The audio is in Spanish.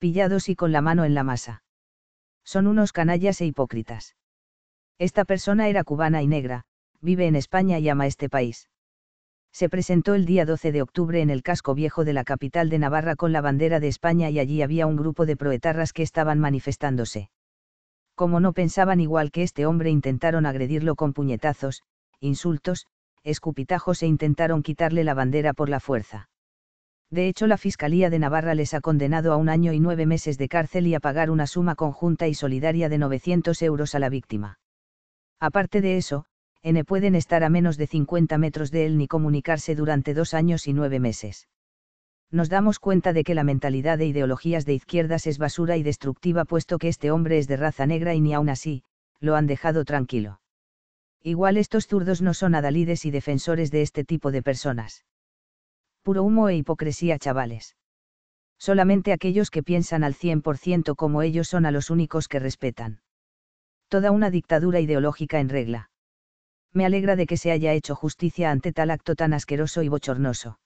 pillados y con la mano en la masa. Son unos canallas e hipócritas. Esta persona era cubana y negra, vive en España y ama este país. Se presentó el día 12 de octubre en el casco viejo de la capital de Navarra con la bandera de España y allí había un grupo de proetarras que estaban manifestándose. Como no pensaban igual que este hombre intentaron agredirlo con puñetazos, insultos, escupitajos e intentaron quitarle la bandera por la fuerza. De hecho, la Fiscalía de Navarra les ha condenado a un año y nueve meses de cárcel y a pagar una suma conjunta y solidaria de 900 euros a la víctima. Aparte de eso, N pueden estar a menos de 50 metros de él ni comunicarse durante dos años y nueve meses. Nos damos cuenta de que la mentalidad de ideologías de izquierdas es basura y destructiva puesto que este hombre es de raza negra y ni aún así, lo han dejado tranquilo. Igual estos zurdos no son adalides y defensores de este tipo de personas puro humo e hipocresía chavales. Solamente aquellos que piensan al 100% como ellos son a los únicos que respetan. Toda una dictadura ideológica en regla. Me alegra de que se haya hecho justicia ante tal acto tan asqueroso y bochornoso.